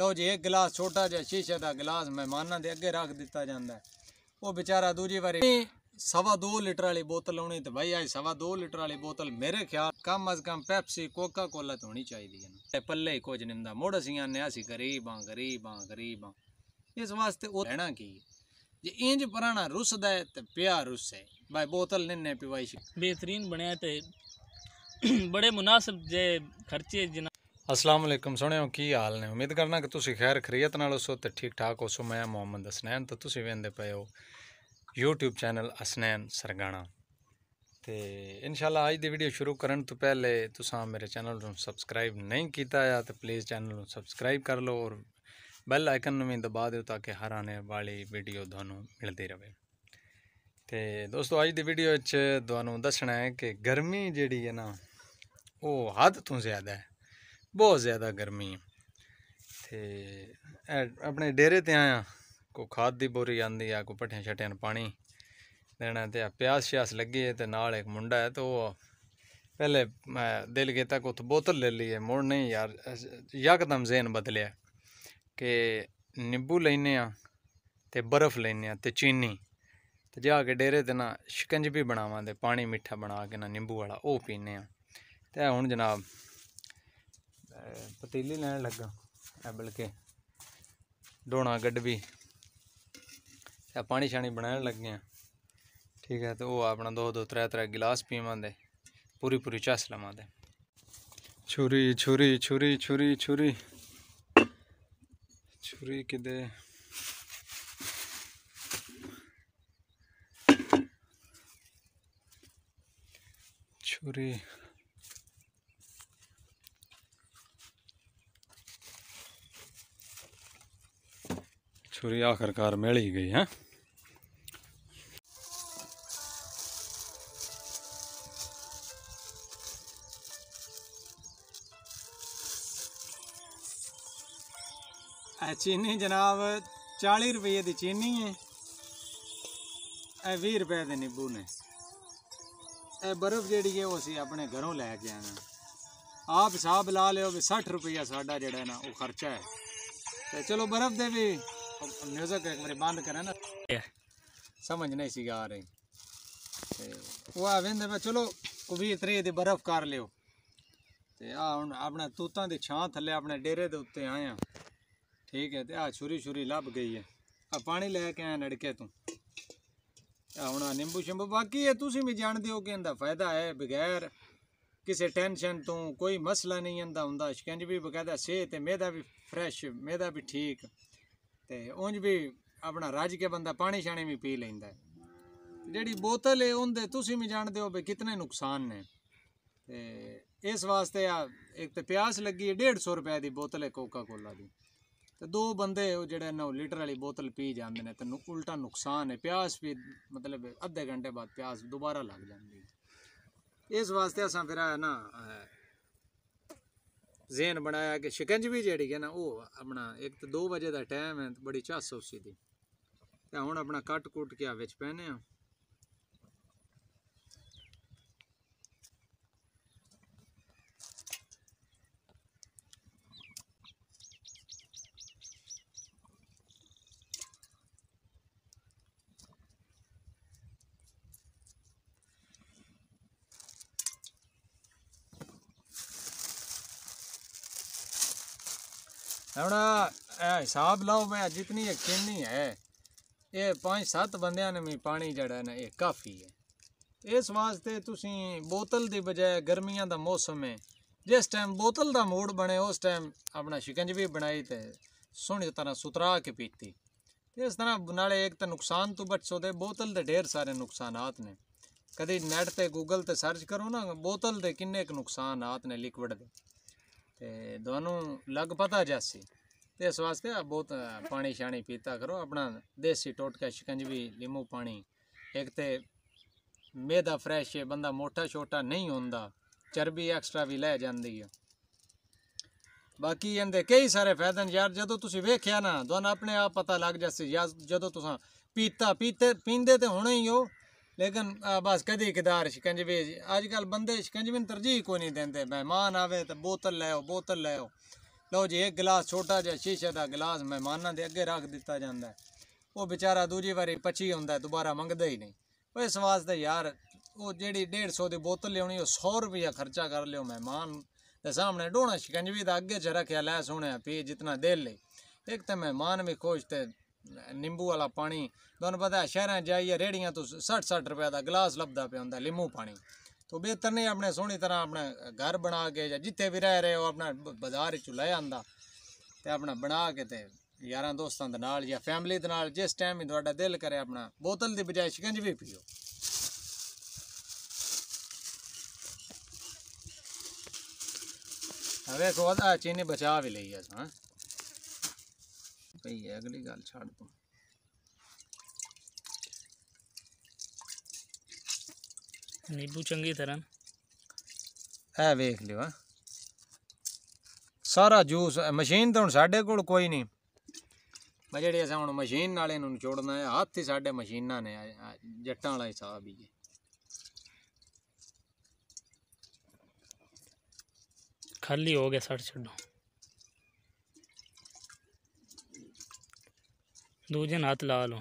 ਲਓ ਜੀ ਇੱਕ ਗਲਾਸ ਛੋਟਾ ਜਿਹਾ ਸ਼ੀਸ਼ੇ ਦਾ ਗਲਾਸ ਮਹਿਮਾਨਾਂ ਦੇ ਅੱਗੇ ਰੱਖ ਦਿੱਤਾ ਜਾਂਦਾ ਉਹ ਵਿਚਾਰਾ ਦੂਜੀ ਵਾਰੀ ਸਵਾ 2 ਲੀਟਰ ਵਾਲੀ ਬੋਤਲ ਆਉਣੀ ਤੇ ਭਾਈ ਆਈ ਸਵਾ 2 ਲੀਟਰ ਵਾਲੀ ਬੋਤਲ ਮੇਰੇ ਖਿਆਲ ਕਮ ਅਜ਼ ਕਮ ਪੈਪਸੀ ਕੋਕਾ ਕੋਲਾ ਤਾਂ ਹੋਣੀ ਚਾਹੀਦੀ ਹੈ ਤੇ ਪੱਲੇ ਕੁਝ ਨਿੰਦਾ ਮੋੜ ਅਸੀਂ ਆਨੇ ਅਸੀਂ ਗਰੀਬਾਂ ਗਰੀਬਾਂ ਗਰੀਬਾਂ ਇਸ ਵਾਸਤੇ ਉਹ ਰਹਿਣਾ ਕੀ ਜੇ ਇੰਜ ਪੁਰਾਣਾ ਰੁੱਸਦਾ ਹੈ ਤੇ ਪਿਆ ਰੁੱਸੇ ਭਾਈ ਬੋਤਲ ਨਿੰਨੇ ਪਿਵਾਈ ਸੀ ਬਿਹਤਰੀਨ ਬਣਿਆ ਤੇ ਬੜੇ ਮੁਨਾਸਬ ਜੇ ਖਰਚੇ ਜਿਨ੍ਹਾਂ ਅਸਲਾਮ ਅਲੈਕਮ ਸੋਹਣਿਓ ਕੀ ਹਾਲ ਨੇ ਉਮੀਦ ਕਰਨਾ ਕਿ ਤੁਸੀਂ ਖੈਰ ਖਰੀਅਤ ਨਾਲ ਸੋ ਤੇ ਠੀਕ ਠਾਕ ਸੋ ਮੈਂ ਮੁਹੰਮਦ ਅਸਨੈਨ ਤੇ ਤੁਸੀਂ ਵੇਂਦੇ ਪਏ ਹੋ YouTube ਚੈਨਲ ਅਸਨੈਨ ਸਰਗਾਣਾ ਤੇ ਇਨਸ਼ਾਅੱਲਾ ਅੱਜ ਦੀ ਵੀਡੀਓ ਸ਼ੁਰੂ ਕਰਨ ਤੋਂ ਪਹਿਲੇ ਤੁਸੀਂ ਮੇਰੇ ਚੈਨਲ ਨੂੰ ਸਬਸਕ੍ਰਾਈਬ ਨਹੀਂ ਕੀਤਾ ਆ ਤਾਂ ਪਲੀਜ਼ ਚੈਨਲ ਨੂੰ ਸਬਸਕ੍ਰਾਈਬ ਕਰ ਲਓ ਔਰ ਬੈਲ ਆਈਕਨ ਨੂੰ ਵੀ ਦਬਾ ਦਿਓ ਤਾਂ ਕਿ ਹਰ ਆਨੇ ਵਾਲੀ ਵੀਡੀਓ ਤੁਹਾਨੂੰ ਮਿਲਦੀ ਰਹੇ ਤੇ ਦੋਸਤੋ ਅੱਜ ਦੀ ਵੀਡੀਓ ਵਿੱਚ ਤੁਹਾਨੂੰ ਦੱਸਣਾ ਹੈ ਕਿ ਗਰਮੀ ਜਿਹੜੀ ਹੈ ਨਾ ਉਹ ਹੱਦ ਤੋਂ ਜ਼ਿਆਦਾ ਹੈ ਬਹੁਤ ਜ਼ਿਆਦਾ ਗਰਮੀ ਤੇ ਆਪਣੇ ਡੇਰੇ ਤੇ ਆਇਆ ਕੋ ਖਾਦ ਦੀ ਬੋਰੀ ਆਂਦੀ ਆ ਕੋ ਪੱਠਿਆਂ ਛਟਿਆਂ ਨੂੰ ਪਾਣੀ ਦੇਣਾ ਤੇ ਆ ਪਿਆਸ ਸ਼ਿਆਸ ਲੱਗੀ ਤੇ ਨਾਲ ਇੱਕ ਮੁੰਡਾ ਹੈ ਤੇ ਉਹ ਪਹਿਲੇ ਮੈਂ ਦਿਲ ਕੀਤਾ ਕੋ ਬੋਤਲ ਲੈ ਲਈ ਹੈ ਮੋੜ ਨਹੀਂ ਯਾਰ ਯਕਦਮ ਜ਼ੇਨ ਬਦਲਿਆ ਕਿ ਨਿੰਬੂ ਲੈਨੇ ਆ ਤੇ ਬਰਫ਼ ਲੈਨੇ ਆ ਤੇ ਚੀਨੀ ਤੇ ਜਾ ਕੇ ਡੇਰੇ ਤੇ ਨਾ ਵੀ ਬਣਾਵਾਂ ਤੇ ਪਾਣੀ ਮਿੱਠਾ ਬਣਾ ਕੇ ਨਾ ਨਿੰਬੂ ਵਾਲਾ ਉਹ ਪੀਨੇ ਆ ਤੇ ਹੁਣ ਜਨਾਬ पतीली लैन लगा बल्कि डोना गड्ढी पानी शानी बना लगे हैं ठीक है तो वह अपना दो दो त्रै त्रै गिलास पीवान पूरी पूरी चस लवान छुरी छुरी छुरी छुरी छुरी छुरी कि छुरी छुरी आखिरकार मिल ही गई है चीनी जनाब चाली रुपये की चीनी है भी रुपए के नींबू ने बर्फ जी असी अपने घरों लैके आना आप हिसाब ला लियो भी सठ रुपया साढ़ा जोड़ा ना वो खर्चा है तो चलो बर्फ दे भी ਮਿਊਜ਼ਿਕ ਇੱਕ ਵਾਰੀ ਬੰਦ ਕਰਿਆ ਨਾ ਸਮਝ ਨਹੀਂ ਸੀ ਆ ਰਹੀ ਉਹ ਆ ਵੇਂਦੇ ਮੈਂ ਚਲੋ ਕੁਵੀ ਤਰੀ ਦੀ ਬਰਫ਼ ਕਰ ਲਿਓ ਤੇ ਆ ਹੁਣ ਆਪਣਾ ਤੂਤਾਂ ਦੀ ਛਾਂ ਥੱਲੇ ਆਪਣੇ ਡੇਰੇ ਦੇ ਉੱਤੇ ਆਏ ਆ ਠੀਕ ਹੈ ਤੇ ਆ ਛੁਰੀ ਛੁਰੀ ਲੱਭ ਗਈ ਹੈ ਆ ਪਾਣੀ ਲੈ ਕੇ ਆ ਨੜਕੇ ਤੋਂ ਆ ਹੁਣ ਆ ਨਿੰਬੂ ਸ਼ੰਬੂ ਬਾਕੀ ਇਹ ਤੁਸੀਂ ਵੀ ਜਾਣਦੇ ਹੋ ਕਿ ਇਹਦਾ ਫਾਇਦਾ ਹੈ ਬਿਗੈਰ ਕਿਸੇ ਟੈਨਸ਼ਨ ਤੋਂ ਕੋਈ ਮਸਲਾ ਨਹੀਂ ਇਹਦਾ ਹੁੰਦਾ ਸ਼ਕੰਜ ਵੀ ਬਕਾਇਦਾ ਸਿਹਤ ਤੇ ਮੇਦਾ ਵੀ ਫਰੈਸ਼ ਮੇਦਾ ਵੀ ਠੀਕ ਤੇ ਉਂਝ ਵੀ ਆਪਣਾ ਰਾਜ ਕੇ ਬੰਦਾ ਪਾਣੀ ਛਾਣੇ ਵੀ ਪੀ ਲੈਂਦਾ ਹੈ ਜਿਹੜੀ ਬੋਤਲ ਹੈ ਉਹਦੇ ਤੁਸੀਂ ਵੀ ਜਾਣਦੇ ਹੋ ਵੀ ਕਿੰਨੇ ਨੁਕਸਾਨ ਨੇ ਤੇ ਇਸ ਵਾਸਤੇ ਆ ਇੱਕ ਤੇ ਪਿਆਸ ਲੱਗੀ ਹੈ 150 ਰੁਪਏ ਦੀ ਬੋਤਲ ਹੈ ਕੋਕਾ ਕੋਲਾ ਦੀ ਤੇ ਦੋ ਬੰਦੇ ਉਹ ਜਿਹੜੇ ਨਾ ਲੀਟਰ ਵਾਲੀ ਬੋਤਲ ਪੀ ਜਾਂਦੇ ਨੇ ਤੈਨੂੰ ਉਲਟਾ ਨੁਕਸਾਨ ਹੈ ਪਿਆਸ ਵੀ ਮਤਲਬ ਅੱਧੇ ਘੰਟੇ ਬਾਅਦ ਪਿਆਸ ਦੁਬਾਰਾ ਲੱਗ ਜਾਂਦੀ ਇਸ ਵਾਸਤੇ ਅਸਾਂ ਫਿਰ ਨਾ ਜ਼ਿਹਨ ਬਣਾਇਆ ਕਿ ਸ਼ਿਕੰਜਵੀ ਜਿਹੜੀ ਹੈ ਨਾ ਉਹ ਆਪਣਾ ਇੱਕ ਤੇ 2 ਵਜੇ ਦਾ ਟਾਈਮ ਹੈ ਬੜੀ ਚਾਸ ਸੋਸੀ ਦੀ ਤੇ ਹੁਣ ਆਪਣਾ ਕੱਟ ਕੁੱਟ ਕੇ ਆ ਵਿੱਚ ਪੈਨੇ ਆ ਇਹ ਹਿਸਾਬ ਲਾਓ ਮੈਂ ਜਿਤਨੀ ਇਹ ਕਿੰਨੀ ਹੈ ਇਹ ਪੰਜ ਸੱਤ ਬੰਦਿਆਂ ਨੇ ਵੀ ਪਾਣੀ ਜੜਾ ਨਾ ਇਹ ਕਾਫੀ ਹੈ ਇਸ ਵਾਸਤੇ ਤੁਸੀਂ ਬੋਤਲ ਦੀ ਬਜਾਏ ਗਰਮੀਆਂ ਦਾ ਮੌਸਮ ਹੈ ਜਿਸ ਟਾਈਮ ਬੋਤਲ ਦਾ ਮੂਡ ਬਣੇ ਉਸ ਟਾਈਮ ਆਪਣਾ ਸ਼ਿਕੰਜ ਵੀ ਬਣਾਈ ਤੇ ਸੋਹਣੀ ਤਰ੍ਹਾਂ ਸੁਤਰਾ ਕੇ ਪੀਤੀ ਇਸ ਤਰ੍ਹਾਂ ਨਾਲੇ ਇੱਕ ਤਾਂ ਨੁਕਸਾਨ ਤੋਂ ਬਚੋ ਦੇ ਬੋਤਲ ਦੇ ਢੇਰ ਸਾਰੇ ਨੁਕਸਾਨਾਤ ਨੇ ਕਦੇ ਨੈਟ ਤੇ ਗੂਗਲ ਤੇ ਸਰਚ ਕਰੋ ਨਾ ਬੋਤਲ ਦੇ ਕਿੰਨੇ ਕੁ ਨੁਕਸਾਨਾਤ ਨੇ ਲਿਕਵਿਡ ਦੇ ਤੇ ਦੋਨੋਂ ਲੱਗ ਪਤਾ ਜਾਸੀ ਤੇ ਇਸ ਵਾਸਤੇ ਆ ਬਹੁਤ ਪਾਣੀ ਸ਼ਾਣੀ ਪੀਤਾ ਕਰੋ ਆਪਣਾ ਦੇਸੀ ਟੋਟਕਾ ਸ਼ਿਕੰਜਵੀ ਲਿੰਬੂ ਪਾਣੀ ਇੱਕ ਤੇ ਮੇਦਾ ਫਰੈਸ਼ ਹੈ ਬੰਦਾ ਮੋਟਾ ਛੋਟਾ ਨਹੀਂ ਹੁੰਦਾ ਚਰਬੀ ਐਕਸਟਰਾ ਵੀ ਲੈ ਜਾਂਦੀ ਹੈ ਬਾਕੀ ਇਹਦੇ ਕਈ ਸਾਰੇ ਫਾਇਦੇ ਨੇ ਯਾਰ ਜਦੋਂ ਤੁਸੀਂ ਵੇਖਿਆ ਨਾ ਦੋਨੋਂ ਆਪਣੇ ਆਪ ਪਤਾ ਲੱਗ ਜਾਸੀ ਜਦੋਂ ਤੁਸੀਂ ਪੀਤਾ ਪੀਤੇ ਪੀਂਦੇ ਤੇ ਹੁਣੇ ਹੀ ਹੋ ਲੇਕਿਨ ਬਸ ਕਦੀ ਕਦਾਰ ਸ਼ਿਕੰਜਵੇ ਜੀ ਅੱਜ ਕੱਲ ਬੰਦੇ ਸ਼ਿਕੰਜਵੇ ਨੂੰ ਤਰਜੀਹ ਕੋ ਨਹੀਂ ਦਿੰਦੇ ਮਹਿਮਾਨ ਆਵੇ ਤਾਂ ਬੋਤਲ ਲੈ ਆਓ ਬੋਤਲ ਲੈ ਆਓ ਲਓ ਜੀ ਇੱਕ ਗਲਾਸ ਛੋਟਾ ਜਿਹਾ ਸ਼ੀਸ਼ੇ ਦਾ ਗਲਾਸ ਮਹਿਮਾਨਾਂ ਦੇ ਅੱਗੇ ਰੱਖ ਦਿੱਤਾ ਜਾਂਦਾ ਉਹ ਵਿਚਾਰਾ ਦੂਜੀ ਵਾਰੀ ਪਛੀ ਹੁੰਦਾ ਦੁਬਾਰਾ ਮੰਗਦਾ ਹੀ ਨਹੀਂ ਓਏ ਸਵਾਸ ਵਾਸਤੇ ਯਾਰ ਉਹ ਜਿਹੜੀ 150 ਦੀ ਬੋਤਲ ਲਿਆਉਣੀ ਉਹ 100 ਰੁਪਇਆ ਖਰਚਾ ਕਰ ਲਿਓ ਮਹਿਮਾਨ ਦੇ ਸਾਹਮਣੇ ਡੋਣਾ ਸ਼ਿਕੰਜਵੀ ਦਾ ਅੱਗੇ ਚ ਰੱਖਿਆ ਲੈ ਸੋਹਣਿਆ ਪੀ ਜਿੰਨਾ ਦੇ ਲਈ ਇੱਕ ਤਾਂ ਮਹਿਮਾਨ ਵੀ ਖੁਸ਼ ਤੇ वाला पानी ਪਾਣੀ पता है शहर जाइए ਰੇੜੀਆਂ तो सठ सठ ਰੁਪਏ का गिलास लभदा पे होंगे ਲਿੰਬੂ पानी तो बेहतर नहीं अपने सोहनी तरह अपने घर बना के जिते भी रह रहे हो अपना बाजार चू ले आंदा तो अपना बना के तो यार दोस्तों के नाल या फैमिली के नाल जिस टाइम ही थोड़ा दिल करे अपना बोतल की बजाय शिकंज भी पियो अदा चीनी बचा भी ली है ਪਈ ਹੈ ਅਗਲੀ ਗੱਲ ਛੱਡ ਦੋ ਨਿੰਬੂ ਚੰਗੀ ਤਰ੍ਹਾਂ ਐ ਵੇਖ ਲਿਓ ਆ ਸਾਰਾ ਜੂਸ ਮਸ਼ੀਨ ਤਾਂ ਹੁਣ ਸਾਡੇ ਕੋਲ ਕੋਈ ਨਹੀਂ ਮੈਂ ਜਿਹੜੇ ਅਸਾਂ ਹੁਣ ਮਸ਼ੀਨ ਨਾਲ ਇਹਨੂੰ ਨਿਚੋੜਨਾ ਹੈ ਹੱਥ ਹੀ ਸਾਡੇ ਮਸ਼ੀਨਾਂ ਨੇ ਜੱਟਾਂ ਵਾਲਾ ਹਿਸਾਬ ਹੀ ਹੈ ਖਾਲੀ ਹੋ ਗਿਆ ਸੜ ਛੱਡੋ ਦੋ ਜਨ ਹੱਥ ਲਾ ਲਓ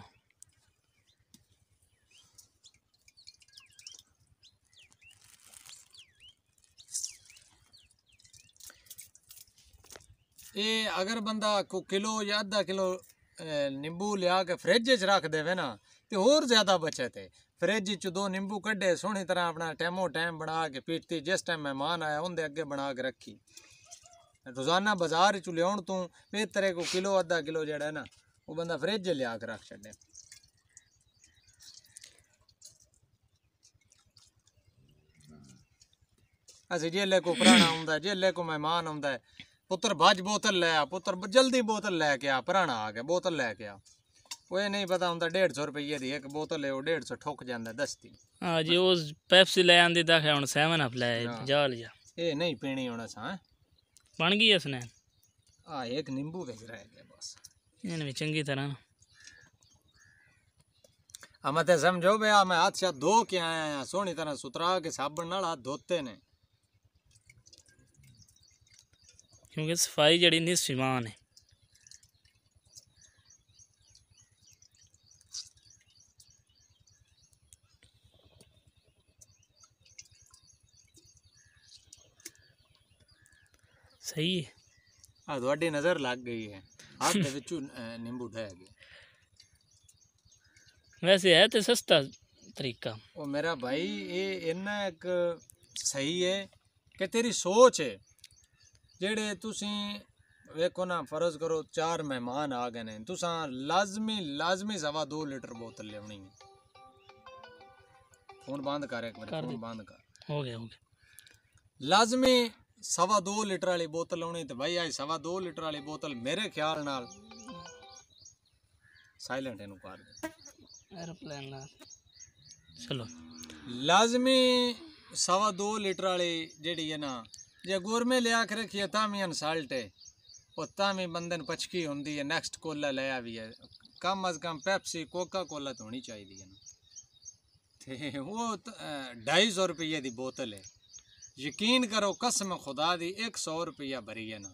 ਇਹ ਅਗਰ ਬੰਦਾ ਕੋ ਕਿਲੋ ਜਾਂ ਅੱਧਾ ਕਿਲੋ ਨਿੰਬੂ ਲਿਆ ਕੇ ਫ੍ਰਿਜ 'ਚ ਰੱਖ ਦੇਵੇ ਨਾ ਤੇ ਹੋਰ ਜ਼ਿਆਦਾ ਬਚਤ ਹੈ ਫ੍ਰਿਜ 'ਚ ਦੋ ਨਿੰਬੂ ਕੱਢੇ ਸੋਹਣੀ ਤਰ੍ਹਾਂ ਆਪਣਾ ਟੈਮੋ ਟਾਈਮ ਬਣਾ ਕੇ ਪੀਤੀ ਜਿਸ ਟਾਈਮ ਮਹਿਮਾਨ ਆਇਆ ਉਹਦੇ ਅੱਗੇ ਬਣਾ ਕੇ ਰੱਖੀ ਰੋਜ਼ਾਨਾ ਬਾਜ਼ਾਰ 'ਚ ਲਿਆਉਣ ਤੋਂ ਬਿਹਤਰ ਹੈ ਕੋ ਕਿਲੋ ਅੱਧਾ ਕਿਲੋ ਜਿਹੜਾ ਨਾ ਉਹ ਬੰਦਾ ਫ੍ਰਿਜ ਲਿਆ ਕੇ ਰੱਖ ਛੱਡੇ ਅਸੀਂ ਜੇਲੇ ਕੋ ਪੁਰਾਣਾ ਆਉਂਦਾ ਜੇਲੇ ਕੋ ਮਹਿਮਾਨ ਆਉਂਦਾ ਪੁੱਤਰ ਭੱਜ ਬੋਤਲ ਲੈ ਆ ਪੁੱਤਰ ਜਲਦੀ ਬੋਤਲ ਲੈ ਕੇ ਆ ਪੁਰਾਣਾ ਆ ਗਿਆ ਬੋਤਲ ਲੈ ਕੇ ਆ ਉਹ ਨਹੀਂ ਪਤਾ ਹੁੰਦਾ 150 ਰੁਪਏ ਦੀ ਇੱਕ ਬੋਤਲ ਹੈ ਉਹ 150 ਠੁੱਕ ਜਾਂਦਾ ਦਸਤੀ ਹਾਂ ਜੀ ਉਹ ਪੈਪਸੀ ਲੈ ਆਂਦੀ ਤਾਂ ਹੁਣ 7 ਅਪ ਲੈ 50 ਲਿਆ ਇਹ ਨਹੀਂ ਪੀਣੀ ਹੁਣ ਸਾਂ ਬਣ ਗਈ ਇਸਨੇ ਆ ਇੱਕ ਨਿੰਬੂ ਵਿੱਚ ਰਹਿ ਗਿਆ ਬਸ ਇਹਨੇ ਵੀ ਚੰਗੀ ਤਰ੍ਹਾਂ ਅਮਾ ਤੇ ਸਮਝੋ ਬੇ ਆ ਮੈਂ ਹੱਥ ਚਾ ਧੋ ਕੇ ਆਇਆ ਆ ਸੋਹਣੀ ਤਰ੍ਹਾਂ ਸੁਤਰਾ ਕੇ ਸਾਬਣ ਨਾਲ ਆ ਧੋਤੇ ਨੇ ਕਿਉਂਕਿ ਸਫਾਈ ਜਿਹੜੀ ਨਹੀਂ ਸਿਮਾਨ ਹੈ ਸਹੀ ਆ ਤੁਹਾਡੀ ਨਜ਼ਰ ਲੱਗ ਗਈ ਹੈ હાથે વેચ્યું લીંબુ वैसे है तो सस्ता तरीका और मेरा भाई ये इन्ना एक सही है कि तेरी सोच है जेड़े तुसी वेखो ना फर्ज करो चार मेहमान आ गए तुसा लाजमी लाजमी सवा दो लीटर बोतल लिया है फोन बंद कर एक मिनट फोन बंद कर हो गया हो गया लाजमी ਸਵਾ 2 ਲੀਟਰ ਵਾਲੀ ਬੋਤਲ ਲਾਉਣੀ ਤੇ ਭਾਈ ਆਏ ਸਵਾ 2 ਲੀਟਰ ਵਾਲੀ ਬੋਤਲ ਮੇਰੇ ਖਿਆਲ ਨਾਲ ਸਾਇਲੈਂਟ ਇਹਨੂੰ ਕਰ ਦੇ ਐਰੋਪਲੇਨ ਨਾਲ ਚਲੋ ਲਾਜ਼ਮੀ ਸਵਾ 2 ਲੀਟਰ ਵਾਲੀ ਜਿਹੜੀ ਹੈ ਨਾ ਜੇ ਗੁਰਮੇ ਲਿਆ ਕੇ ਰੱਖੀ ਤਾਂ ਵੀ ਅਨਸਾਲਟ ਹੈ ਉਹ ਤਾਂ ਵੀ ਬੰਦਨ ਪਛਕੀ ਹੁੰਦੀ ਹੈ ਨੈਕਸਟ ਕੋਲਾ ਲਿਆ ਵੀ ਹੈ ਕਮ ਅਜ਼ ਕਮ ਪੈਪਸੀ ਕੋਕਾ ਕੋਲਾ ਤਾਂ ਹੋਣੀ ਚਾਹੀਦੀ ਹੈ ਤੇ ਉਹ 250 ਰੁਪਏ ਦੀ ਬੋਤਲ ਹੈ ਯਕੀਨ ਕਰੋ ਕਸਮ ਖੁਦਾ ਦੀ 100 ਰੁਪਿਆ ਭਰੀ ਹੈ ਨਾ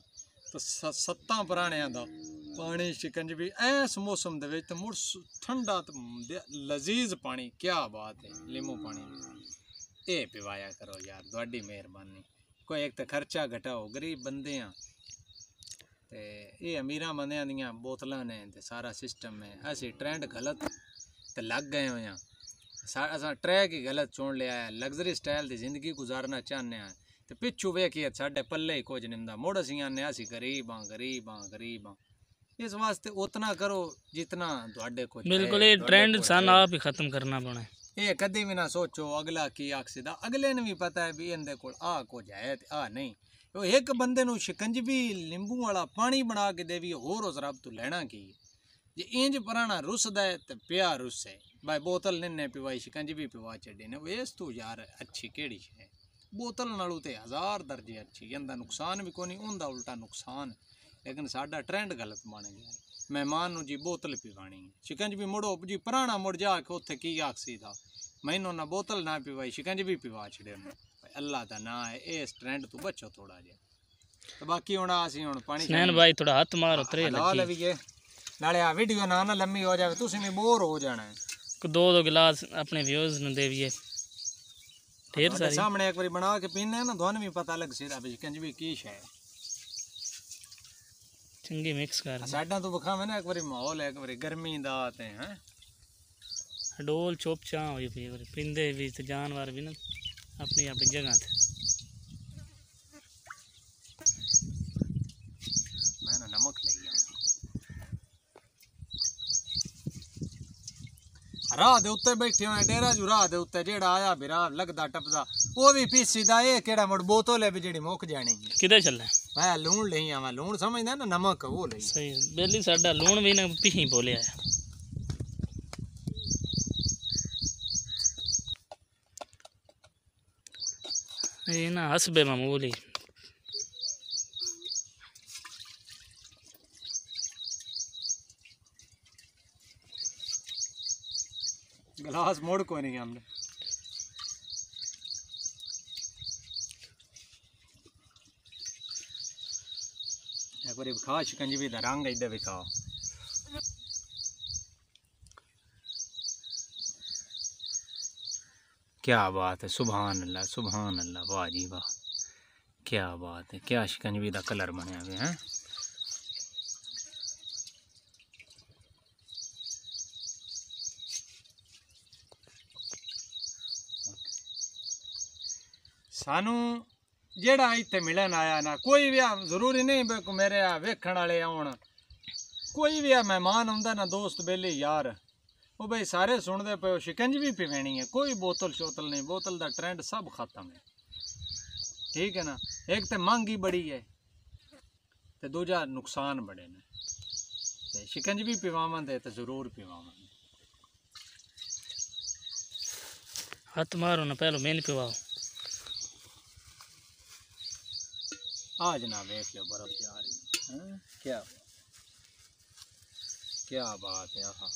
ਤੇ ਸੱਤਾਂ ਪੁਰਾਣਿਆਂ ਦਾ ਪਾਣੀ ਸ਼ਿਕੰਜ ਵੀ ਐਸ ਮੌਸਮ ਦੇ ਵਿੱਚ ਤੇ ਮੁੜ ਠੰਡਾ ਤੇ ਲਜ਼ੀਜ਼ ਪਾਣੀ ਕੀ ਬਾਤ ਹੈ ਲਿਮੋ ਪਾਣੀ ਇਹ ਪਿਵਾਇਆ ਕਰੋ ਯਾਰ ਤੁਹਾਡੀ ਮਿਹਰਬਾਨੀ ਕੋਈ ਇੱਕ ਤਾਂ ਖਰਚਾ ਘਟਾਓ ਗਰੀਬ ਬੰਦੇ ਆ ਤੇ ਇਹ ਅਮੀਰਾਂ ਬੰਦਿਆਂ ਦੀਆਂ ਬੋਤਲਾਂ ਨੇ ਤੇ ਸਾਰਾ ਸਿਸਟਮ ਹੈ ਅਸੀਂ ਟ੍ਰੈਂਡ ਗਲਤ ਤੇ ਲੱਗ ਗਏ ਹੋਇਆ ਅਸਾਂ ਟਰੈਕ ਹੀ ਗਲਤ ਚੁਣ ਲਿਆ ਹੈ ਲਗਜ਼ਰੀ ਸਟਾਈਲ ਦੀ ਜ਼ਿੰਦਗੀ گزارਣਾ ਚਾਹੁੰਦੇ ਆ ਤੇ ਪਿੱਛੂ ਵੇਖੀਏ ਸਾਡੇ ਪੱਲੇ ਕੁਝ ਕੁਝ ਨਿੰਦਾ ਮੋੜ ਅਸੀਂ ਆਨੇ ਅਸੀਂ ਗਰੀਬਾਂ ਗਰੀਬਾਂ ਗਰੀਬਾਂ ਇਸ ਵਾਸਤੇ ਉਤਨਾ ਕਰੋ ਜਿਤਨਾ ਤੁਹਾਡੇ ਕੋਲ ਬਿਲਕੁਲ ਇਹ ਟ੍ਰੈਂਡ ਸਾਨੂੰ ਆਪ ਹੀ ਖਤਮ ਕਰਨਾ ਪੈਣਾ ਇਹ ਕਦੇ ਵੀ ਨਾ ਸੋਚੋ ਅਗਲਾ ਕੀ ਆਖਦਾ ਅਗਲੇ ਨੂੰ ਵੀ ਪਤਾ ਹੈ ਵੀ ਇਹਦੇ ਕੋਲ ਆ ਕੁਝ ਹੈ ਤੇ ਆ ਨਹੀਂ ਉਹ ਇੱਕ ਬੰਦੇ ਨੂੰ ਸ਼ਿਕੰਜਵੀ ਨਿੰਬੂ ਵਾਲਾ ਪਾਣੀ ਬਣਾ ਕੇ ਦੇਵੀ ਹੋਰ ਉਸ ਰੱਬ ਤੋਂ ਲੈਣਾ ਕੀ जे इंज पुराना रुसद है तो पिया रुस भाई बोतल निन्ने पिवाई शिकंज भी पिवा छे ने वेस तू यार अच्छी केड़ी है बोतल नालों तो हज़ार दर्जे अच्छी इंदा नुकसान भी कौन उनका उल्टा नुकसान लेकिन साडा ट्रेंड गलत बन गया है मेहमान जी बोतल पिवानी है शिकंज भी मुड़ो जी पुराना मुड़ जा के उत्थे की आखसी था मैंने ना बोतल ना पिवाई शिकंज भी पिवा छे उन्हें अल्लाह का ना है इस ट्रेंड तू बचो थोड़ा जहा तो बाकी हूँ पानी भाई थोड़ा हाथ मारो लाल भी है ਨਾਲੇ ਆ ਵੀਡੀਓ ਨਾ ਨਾ ਲੰਮੀ ਹੋ ਜਾਵੇ ਤੁਸੀਂ ਵੀ ਬੋਰ ਹੋ ਜਾਣਾ ਕੋ ਦੋ ਦੋ ਗਲਾਸ ਆਪਣੇ ਵਿਊਜ਼ ਨੂੰ ਦੇਵੀਏ ढेर सारी सामने एक बार बना के पीने ना धोने में पता लग सीधा भी कंजवी की है चंगी मिक्स कर साडा तो बखा ना एक बार माहौल है एक बार गर्मी दा आते हैं डोल चोप चा हो पी पिंदे भी जानवर भी ना अपनी अपनी जगह थे ਰਾਹ ਦੇ ਉੱਤੇ ਬੈਠੇ ਹੋਏ ਡੇਰਾ ਜੂ ਰਾਹ ਦੇ ਉੱਤੇ ਜਿਹੜਾ ਆਇਆ ਬਿਰਾ ਲੱਗਦਾ ਟੱਪਦਾ ਉਹ ਵੀ ਪੀਸੀ ਦਾ ਇਹ ਕਿਹੜਾ ਮੁੜ ਬੋਤਲੇ ਵੀ ਜਿਹੜੀ ਮੁੱਕ ਜਾਣੀ ਕਿਦੇ ਚੱਲੇ ਮੈਂ ਲੂਣ ਲਈ ਆਵਾਂ ਲੂਣ ਸਮਝਦਾ ਨਾ ਨਮਕ ਉਹ ਲਈ ਸਹੀ ਬੇਲੀ ਸਾਡਾ ਲੂਣ ਵੀ ਨਾ ਪੀਹੀ ਬੋਲਿਆ ਇਹ ਨਾ ਹਸਬੇ ਮਾਮੂਲੀ आज मोड़ कोई नहीं हमने एक बार खाओ शिकंजी भी धरांग इधर भी खाओ क्या बात है सुबहान अल्लाह सुबहान अल्लाह वाह जी वाह क्या बात है क्या शिकंजवी का कलर बनया हुआ है ਸਾਨੂੰ ਜਿਹੜਾ ਇੱਥੇ ਮਿਲਣ ਆਇਆ ਨਾ ਕੋਈ ਵੀ ਜ਼ਰੂਰੀ ਨਹੀਂ ਕਿ ਮੇਰੇ ਆ ਵੇਖਣ ਵਾਲੇ ਆਉਣ ਕੋਈ ਵੀ ਆ ਮਹਿਮਾਨ ਆਉਂਦਾ ਨਾ ਦੋਸਤ ਬੇਲੇ ਯਾਰ ਉਹ ਬਈ ਸਾਰੇ ਸੁਣਦੇ ਪਏ ਸ਼ਿਕੰਜ ਵੀ ਪੀਣੀ ਹੈ ਕੋਈ ਬੋਤਲ ਸ਼ੋਤਲ ਨਹੀਂ ਬੋਤਲ ਦਾ ਟ੍ਰੈਂਡ ਸਭ ਖਤਮ ਹੈ ਠੀਕ ਹੈ ਨਾ ਇੱਕ ਤੇ ਮੰਗ ਹੀ ਬੜੀ ਹੈ ਤੇ ਦੂਜਾ ਨੁਕਸਾਨ ਬੜੇ ਨੇ ਤੇ ਸ਼ਿਕੰਜ ਵੀ ਪੀਵਾਵਾਂ ਦੇ ਤੇ ਜ਼ਰੂਰ ਪੀਵਾਵਾਂ ਹੱਥ ਮਾਰੋ ਨਾ ਪਹਿਲੋ ਮੈਨੂੰ ਪੀਵਾਓ आज ना देख लो बर्फ जा रही क्या क्या बात है यहाँ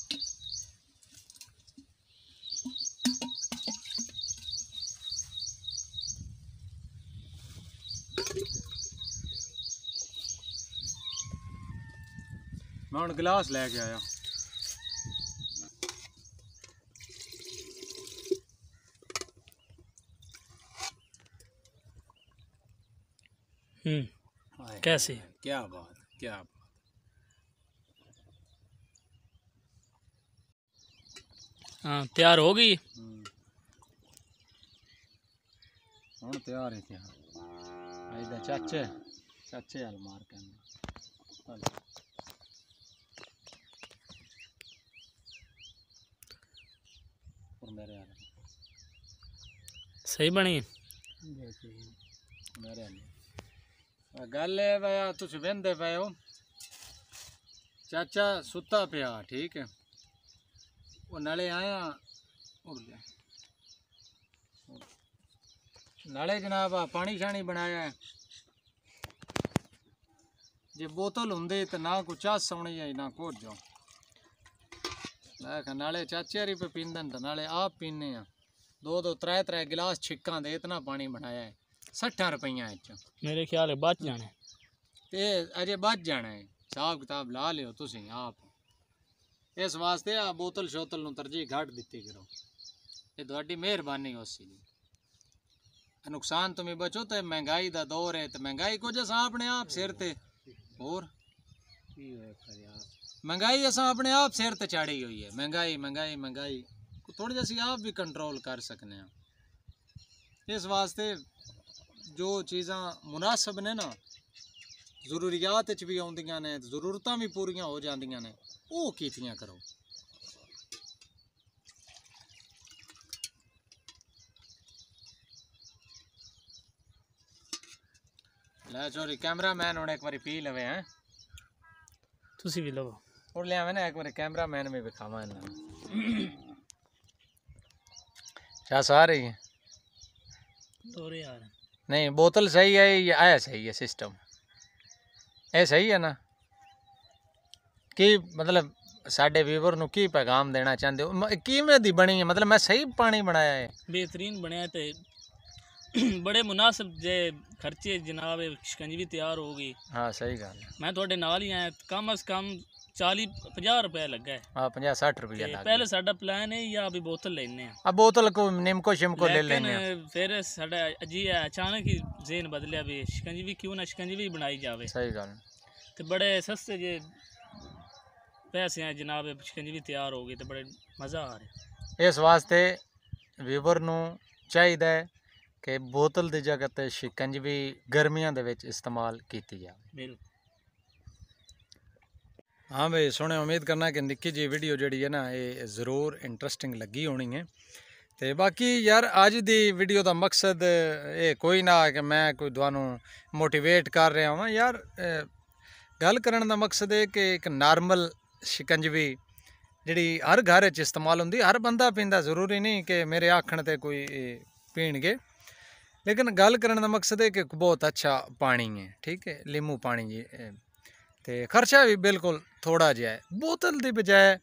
मैं हूँ गिलास लैके आया हम्म कैसे क्या बात क्या बात हाँ तैयार हो गई ਹੁਣ ਤਿਆਰ ਹੈ ਤਿਆਰ ਇਹਦਾ ਚਾਚੇ ਚਾਚੇ ਹਾਲ ਮਾਰ ਕਹਿੰਦਾ ਪਰ ਮੇਰੇ ਹਾਲ ਸਹੀ ਬਣੀ ਮੇਰੇ ਹਾਲ ਗੱਲ ਇਹ ਵਾ ਤੁਸੀਂ ਵੰਦੇ ਪਏ ਹੋ ਚਾਚਾ ਸੁੱਤਾ ਪਿਆ ਠੀਕ ਹੈ ਉਹ ਨਾਲੇ ਆਇਆ ਹੋ ਗਿਆ ਨਾਲੇ ਜਨਾਬ ਆ ਪਾਣੀ ਛਾਣੀ ਬਣਾਇਆ ਜੇ ਬੋਤਲ ਹੁੰਦੀ ਤਾਂ ਨਾ ਕੋ ਚਾਹ ਸੌਣੀ ਆਈ ਨਾ ਕੋਰ ਜਾਓ ਮੈਂ ਨਾਲੇ ਚਾਚੇ ਰੀ ਪੀਂਦਨ ਤਾਂ ਨਾਲੇ ਆਪ ਪੀਨੇ ਆ ਦੋ ਦੋ ਤਰੇ ਤਰੇ ਗਲਾਸ ਛਿੱਕਾਂ ਦੇ ਇਤਨਾ ਪਾਣੀ ਬਣਾਇਆ ਹੈ 60 ਰੁਪਈਆ ਚ ਮੇਰੇ ਖਿਆਲ ਹੈ ਬਚ ਜਾਣਾ ਤੇ ਅਜੇ ਬਚ ਜਾਣਾ ਹੈ ਕਿਤਾਬ ਲਾ ਲਿਓ ਤੁਸੀਂ ਆਪ ਇਸ ਵਾਸਤੇ ਆ ਬੋਤਲ ਸ਼ੋਤਲ ਨੂੰ ਤਰਜੀਹ ਘਾਟ ਦਿੱਤੀ ਕਰੋ ਇਹ ਤੁਹਾਡੀ ਮਿਹਰਬਾਨੀ ਹੋਸੀ ਜੀ ਨੁਕਸਾਨ ਤੁਮੇ ਬਚੋ ਤੇ ਮਹਿੰਗਾਈ ਦਾ ਦੌਰ ਹੈ ਤੇ ਮਹਿੰਗਾਈ ਕੁਝ ਅਸਾਂ ਆਪਣੇ ਆਪ ਸਿਰ ਤੇ ਹੋਰ ਮਹਿੰਗਾਈ ਅਸਾਂ ਆਪਣੇ ਆਪ ਸਿਰ ਤੇ ਚਾੜੀ ਹੋਈ ਹੈ ਮਹਿੰਗਾਈ ਮਹਿੰਗਾਈ ਮਹਿੰਗਾਈ ਥੋੜੀ ਜਿਹੀ ਆਪ ਵੀ ਕੰਟਰੋਲ ਕਰ ਸਕਨੇ ਆ ਇਸ ਵਾਸਤੇ ਜੋ ਚੀਜ਼ਾਂ ਮناسب ਨੇ ਨਾ ਜ਼ਰੂਰੀਅਤ ਚ ਵੀ ਆਉਂਦੀਆਂ ਨੇ ਜ਼ਰੂਰਤਾਂ ਵੀ ਪੂਰੀਆਂ ਹੋ ਜਾਂਦੀਆਂ ਨੇ ਉਹ ਕੀਤੀਆਂ ਕਰੋ ਲੈ ਚੋਰੀ ਕੈਮਰਾਮੈਨ ਹੁਣ ਇੱਕ ਵਾਰੀ ਪੀ ਲਵੇ ਹੈ ਤੁਸੀਂ ਵੀ ਲਵੋ ਹੁਣ ਲਿਆਵੇਂ ਨਾ ਇੱਕ ਵਾਰੀ ਕੈਮਰਾਮੈਨ ਵੀ ਵਿਖਾਵਾਂ ਇਹਨਾਂ ਚਾ ਸਾਰੇ ਤੋਰੇ ਆ ਰਹੇ ਨਹੀਂ ਬੋਤਲ ਸਹੀ ਹੈ ਇਹ ਆਇਆ ਸਹੀ ਹੈ ਸਿਸਟਮ ਇਹ ਸਹੀ ਹੈ ਨਾ ਕਿ ਮਤਲਬ ਸਾਡੇ ਵੀਵਰ ਨੂੰ ਕੀ ਪੈਗਾਮ ਦੇਣਾ ਚਾਹੁੰਦੇ ਹੋ ਕਿਵੇਂ ਦੀ ਬਣੀ ਹੈ ਮਤਲਬ ਮੈਂ ਸਹੀ ਪਾਣੀ ਬਣਾਇਆ ਹੈ ਬਿਹਤਰੀਨ ਬਣਿਆ ਤੇ ਬੜੇ ਮੁਨਾਸਬ ਜੇ ਖਰਚੇ ਜਨਾਬ ਵੀ ਤਿਆਰ ਹੋ ਗਈ ਹਾਂ ਸਹੀ ਗੱਲ ਮੈਂ ਤੁਹਾਡੇ ਨਾਲ ਹੀ ਆਇਆ ਕਮ ਅਸ ਕਮ 40 50 ਰੁਪਏ ਲੱਗਾ ਹੈ 50 60 ਰੁਪਏ ਪਹਿਲੇ ਸਾਡਾ ਪਲਾਨ ਹੈ ਵੀ ਬੋਤਲ ਲੈਣੇ ਆ ਬੋਤਲ ਕੋ ਫਿਰ ਸਾਡਾ ਅਜੀ ਅਚਾਨਕ ਹੀ ਜ਼ੇਨ ਬਦਲਿਆ ਵੀ ਵੀ ਕਿਉਂ ਨਾ ਵੀ ਬਣਾਈ ਜਾਵੇ ਸਹੀ ਗੱਲ ਤੇ ਬੜੇ ਸਸਤੇ ਜੇ ਪੈਸੇ ਆ ਜਨਾਬ ਵੀ ਤਿਆਰ ਹੋ ਗਈ ਤੇ ਮਜ਼ਾ ਆ ਰਿਹਾ ਇਸ ਵਾਸਤੇ ਨੂੰ ਚਾਹੀਦਾ ਹੈ ਕਿ ਬੋਤਲ ਦੀ ਜਗ੍ਹਾ ਤੇ ਸ਼ਿਕੰਜ ਵੀ ਗਰਮੀਆਂ ਦੇ ਵਿੱਚ ਇਸਤੇਮਾਲ ਕੀਤੀ ਜਾਵੇ ਬਿਲਕੁਲ ਹਾਂ ਬਈ ਸੋਹਣੇ ਉਮੀਦ ਕਰਨਾ ਕਿ ਨਿੱਕੀ ਜੀ ਵੀਡੀਓ ਜਿਹੜੀ ਹੈ ਨਾ ਇਹ ਜ਼ਰੂਰ ਇੰਟਰਸਟਿੰਗ ਲੱਗੀ ਹੋਣੀ ਹੈ ਤੇ ਬਾਕੀ ਯਾਰ ਅੱਜ ਦੀ ਵੀਡੀਓ ਦਾ ਮਕਸਦ ਇਹ ਕੋਈ ਨਾ ਕਿ ਮੈਂ ਕੋਈ ਤੁਹਾਨੂੰ ਮੋਟੀਵੇਟ ਕਰ ਰਿਹਾ ਹਾਂ ਯਾਰ ਗੱਲ ਕਰਨ ਦਾ ਮਕਸਦ ਇਹ ਕਿ ਇੱਕ ਨਾਰਮਲ ਸ਼ਿਕੰਜਵੀ ਜਿਹੜੀ ਹਰ ਘਰ ਵਿੱਚ ਇਸਤੇਮਾਲ ਹੁੰਦੀ ਹਰ ਬੰਦਾ ਪੀਂਦਾ ਜ਼ਰੂਰੀ ਨਹੀਂ ਕਿ ਮੇਰੇ ਆਖਣ ਤੇ ਕੋਈ ਪੀਣਗੇ ਲੇਕਿਨ ਗੱਲ ਕਰਨ ਦਾ ਮਕਸਦ ਹੈ ਕਿ ਬਹੁਤ ਅੱਛਾ ਪਾਣੀ ਹੈ ਠੀਕ ਹੈ ਲੀਮੂ ਪਾਣੀ ਜੀ ਤੇ ਖਰਚਾ ਵੀ ਬਿਲਕੁਲ ਥੋੜਾ ਜਿਹਾ ਹੈ ਬੋਤਲ ਦੀ ਬਜਾਏ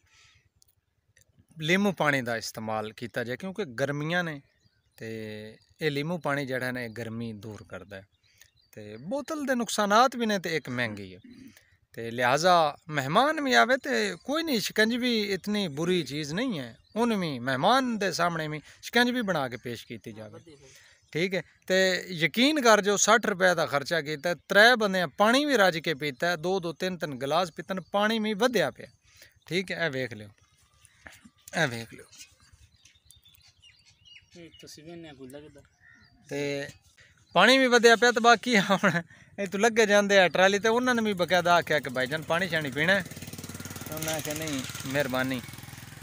ਲੀਮੂ ਪਾਣੀ ਦਾ ਇਸਤੇਮਾਲ ਕੀਤਾ ਜਾਏ ਕਿਉਂਕਿ ਗਰਮੀਆਂ ਨੇ ਤੇ ਇਹ ਲੀਮੂ ਪਾਣੀ ਜਿਹੜਾ ਨੇ ਗਰਮੀ ਦੂਰ ਕਰਦਾ ਤੇ ਬੋਤਲ ਦੇ ਨੁਕਸਾਨਾਤ ਵੀ ਨੇ ਤੇ ਇੱਕ ਮਹਿੰਗੀ ਹੈ ਤੇ ਲਿਆਜ਼ਾ ਮਹਿਮਾਨ ਵੀ ਆਵੇ ਤੇ ਕੋਈ ਨਹੀਂ ਸ਼ਿਕੰਜ ਵੀ ਇਤਨੀ ਬੁਰੀ ਚੀਜ਼ ਨਹੀਂ ਹੈ ਉਹਨੂੰ ਵੀ ਮਹਿਮਾਨ ਦੇ ਸਾਹਮਣੇ ਵੀ ਸ਼ਿਕੰਜ ਵੀ ਬਣਾ ਕੇ ਪੇਸ਼ ਕੀਤੀ ਜਾਵੇ ਠੀਕ ਹੈ ਤੇ ਯਕੀਨ ਕਰ ਜੋ 60 ਰੁਪਏ ਦਾ ਖਰਚਾ ਕੀਤਾ ਤਰੇ ਬੰਦੇ ਪਾਣੀ ਵੀ ਰੱਜ ਕੇ ਪੀਤਾ ਦੋ ਦੋ ਤਿੰਨ ਤਿੰਨ ਗਲਾਸ ਪੀਤਨ ਪਾਣੀ ਵੀ ਵਧਿਆ ਪਿਆ ਠੀਕ ਹੈ ਇਹ ਵੇਖ ਲਿਓ ਇਹ ਵੇਖ ਲਿਓ ਤੁਸੀਂ ਤੇ ਪਾਣੀ ਵੀ ਵਧਿਆ ਪਿਆ ਤੇ ਬਾਕੀ ਹੁਣ ਇਹ ਤੂੰ ਲੱਗੇ ਜਾਂਦੇ ਆ ਟਰਾਲੀ ਤੇ ਉਹਨਾਂ ਨੇ ਵੀ ਬਕਾਇਦਾ ਆਖਿਆ ਕਿ ਭਾਈ ਜਾਨ ਪਾਣੀ ਛਾਣੀ ਪੀਣਾ ਉਹਨਾਂ ਨਹੀਂ ਮਿਹਰਬਾਨੀ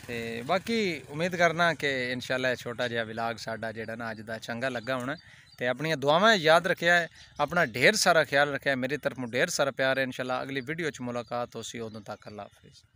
ਤੇ ਬਾਕੀ ਉਮੀਦ ਕਰਨਾ ਕਿ ਇਨਸ਼ਾਅੱਲਾ ਇਹ ਛੋਟਾ ਜਿਹਾ ਵਿਲਾਗ ਸਾਡਾ ਜਿਹੜਾ ਨਾ ਅੱਜ ਦਾ ਚੰਗਾ ਲੱਗਾ ਹੋਣਾ ਤੇ ਆਪਣੀਆਂ ਦੁਆਵਾਂ ਯਾਦ ਰੱਖਿਆ ਆਪਣਾ ਢੇਰ ਸਾਰਾ ਖਿਆਲ ਰੱਖਿਆ ਮੇਰੀ ਤਰਫੋਂ ਢੇਰ ਸਾਰਾ ਪਿਆਰ ਹੈ ਇਨਸ਼ਾਅੱਲਾ ਅਗਲੀ ਵੀਡੀਓ 'ਚ ਮੁਲਾਕਾਤ ਹੋਸੀ ਉਦੋਂ ਤੱਕ ਅੱਲਾ ਹਾਫਿਜ਼